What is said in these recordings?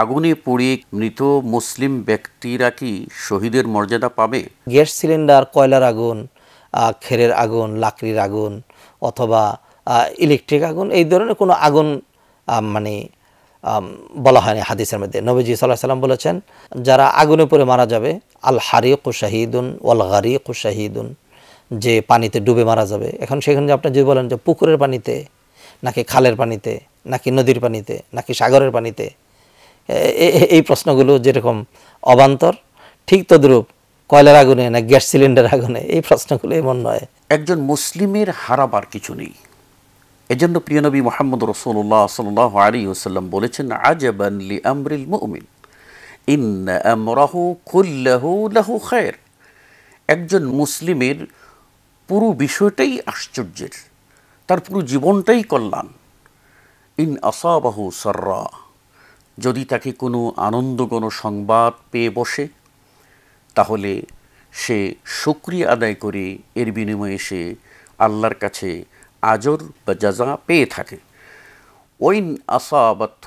আগুনে পুড়ে মৃত মুসলিম ব্যক্তিরা কি শহীদের মর্যাদা পাবে গ্যাস সিলিন্ডার কয়লার আগুন খেরের আগুন লাকড়ির আগুন অথবা ইলেকট্রিক আগুন এই ধরনের কোনো আগুন মানে বলা হয়নি হাদিসের মধ্যে নবীজি সাল্লাহ সাল্লাম বলেছেন যারা আগুনে পড়ে মারা যাবে আল হারি ও শাহিদুন ওয়াল গারি ও শাহিদুন যে পানিতে ডুবে মারা যাবে এখন সেখানে আপনি যদি বলেন যে পুকুরের পানিতে নাকি খালের পানিতে নাকি নদীর পানিতে নাকি সাগরের পানিতে এই প্রশ্নগুলো যেরকম অবান্তর ঠিক তদ্রূপ কয়লার আগুনে না গ্যাস সিলিন্ডার আগুনে এই প্রশ্নগুলো এমন নয় একজন মুসলিমের হারাবার কিছু নেই এজন্য প্রিয়নবী মোহাম্মদ রসুল্লাহ সাল আলী ওসাল্লাম বলেছেন আজবানলি আমরিল মুমিন ইন আমরাহু কুল্লাহু লাহু খায়ের একজন মুসলিমের পুরো বিষয়টাই আশ্চর্যের তার পুরো জীবনটাই কল্যাণ ইন আসাবাহু সর্রা যদি তাকে কোনো আনন্দ কোনো সংবাদ পেয়ে বসে তাহলে সে সুক্রিয়া আদায় করে এর বিনিময়ে সে আল্লাহর কাছে আজর বা যাজা পেয়ে থাকে ওইন আসাবাথ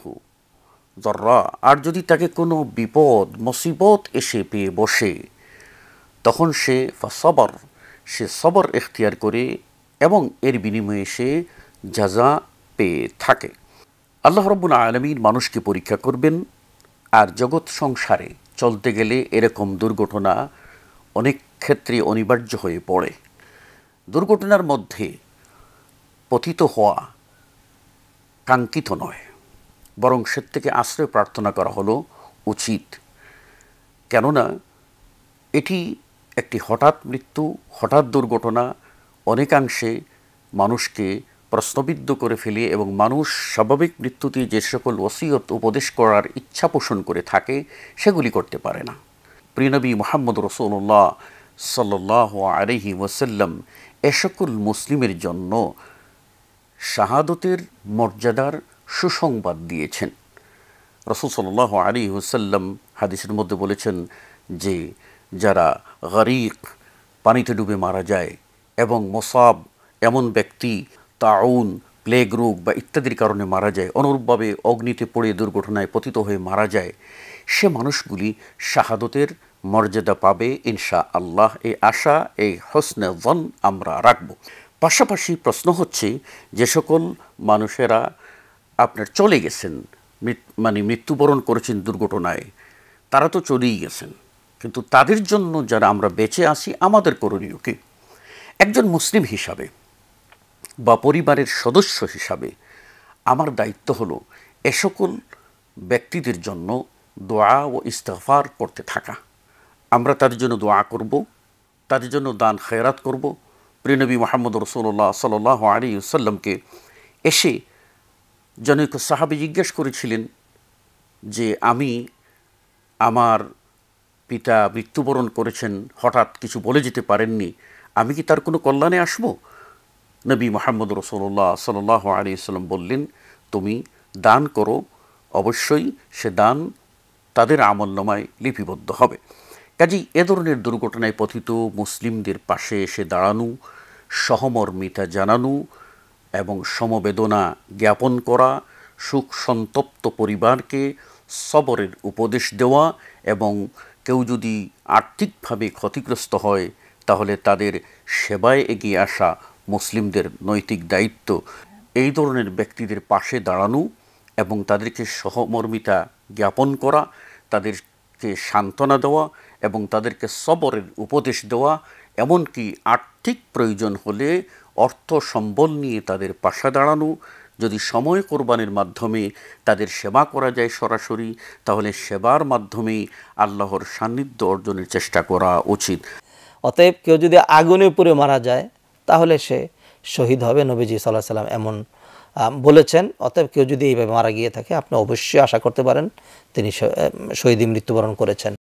জররা আর যদি তাকে কোনো বিপদ মুসিবত এসে পেয়ে বসে তখন সে সবর সে সবর এখতিয়ার করে এবং এর বিনিময়ে সে যাজা পেয়ে থাকে আল্লাহ রব্বুল আলমিন মানুষকে পরীক্ষা করবেন আর জগৎ সংসারে চলতে গেলে এরকম দুর্ঘটনা অনেক ক্ষেত্রে অনিবার্য হয়ে পড়ে দুর্ঘটনার মধ্যে পতিত হওয়া কাঙ্ক্ষিত নয় বরং সে থেকে আশ্রয় প্রার্থনা করা হলো উচিত কেননা এটি একটি হঠাৎ মৃত্যু হঠাৎ দুর্ঘটনা অনেকাংশে মানুষকে প্রশ্নবিদ্ধ করে ফেলে এবং মানুষ স্বাভাবিক মৃত্যুতে যে সকল ওসিয়ত উপদেশ করার ইচ্ছা পোষণ করে থাকে সেগুলি করতে পারে না প্রিনবী মোহাম্মদ রসুল্লাহ সাল্লাহ আলহি ওসাল্লাম এ সকল মুসলিমের জন্য শাহাদতের মর্যাদার সুসংবাদ দিয়েছেন রসুল সাল্লাহ আলী হুসাল্লাম হাদিসের মধ্যে বলেছেন যে যারা গরিক পানিতে ডুবে মারা যায় এবং মোসাব এমন ব্যক্তি তাউন প্লেগ রোগ বা ইত্যাদির কারণে মারা যায় অনুরূপভাবে অগ্নিতে পড়ে দুর্ঘটনায় পতিত হয়ে মারা যায় সে মানুষগুলি শাহাদতের মর্যাদা পাবে ইনশা আল্লাহ এই আশা এই হসনে ওয়ান আমরা রাখব পাশাপাশি প্রশ্ন হচ্ছে যে সকল মানুষেরা আপনার চলে গেছেন মানে মৃত্যুবরণ করেছেন দুর্ঘটনায় তারা তো চলেই গেছেন কিন্তু তাদের জন্য যারা আমরা বেঁচে আসি আমাদের করণীয় কি একজন মুসলিম হিসাবে বা পরিবারের সদস্য হিসাবে আমার দায়িত্ব হলো এ সকল ব্যক্তিদের জন্য দোয়া ও ইস্তফার করতে থাকা আমরা তাদের জন্য দোয়া করব তাদের জন্য দান খেয়ারাত করব প্রিনবী মোহাম্মদ রসুল্লাহ সাল আলী সাল্লামকে এসে জনৈক সাহাবি জিজ্ঞেস করেছিলেন যে আমি আমার পিতা মৃত্যুবরণ করেছেন হঠাৎ কিছু বলে যেতে পারেননি আমি কি তার কোনো কল্যাণে আসবো নবী মোহাম্মদ রসুল্লাহ সাল আলী সাল্লাম বললেন তুমি দান করো অবশ্যই সে দান তাদের আমল লিপিবদ্ধ হবে কাজেই এ ধরনের দুর্ঘটনায় পথিত মুসলিমদের পাশে এসে দাঁড়ানো সহমর্মিতা জানানো এবং সমবেদনা জ্ঞাপন করা সুখ সন্তপ্ত পরিবারকে সবরের উপদেশ দেওয়া এবং কেউ যদি আর্থিকভাবে ক্ষতিগ্রস্ত হয় তাহলে তাদের সেবায় এগিয়ে আসা মুসলিমদের নৈতিক দায়িত্ব এই ধরনের ব্যক্তিদের পাশে দাঁড়ানো এবং তাদেরকে সহমর্মিতা জ্ঞাপন করা তাদেরকে সান্ত্বনা দেওয়া এবং তাদেরকে সবরের উপদেশ দেওয়া এমনকি আর্থিক প্রয়োজন হলে অর্থ সম্বল নিয়ে তাদের পাশে দাঁড়ানো যদি সময় কোরবানির মাধ্যমে তাদের সেবা করা যায় সরাসরি তাহলে সেবার মাধ্যমেই আল্লাহর সান্নিধ্য অর্জনের চেষ্টা করা উচিত অতএব কেউ যদি আগুনে পুরে মারা যায় তাহলে সে শহীদ হবে নবীজি সাল্লাহ সাল্লাম এমন বলেছেন অতএব কেউ যদি এইভাবে মারা গিয়ে থাকে আপনি অবশ্যই আশা করতে পারেন তিনি শহীদী মৃত্যুবরণ করেছেন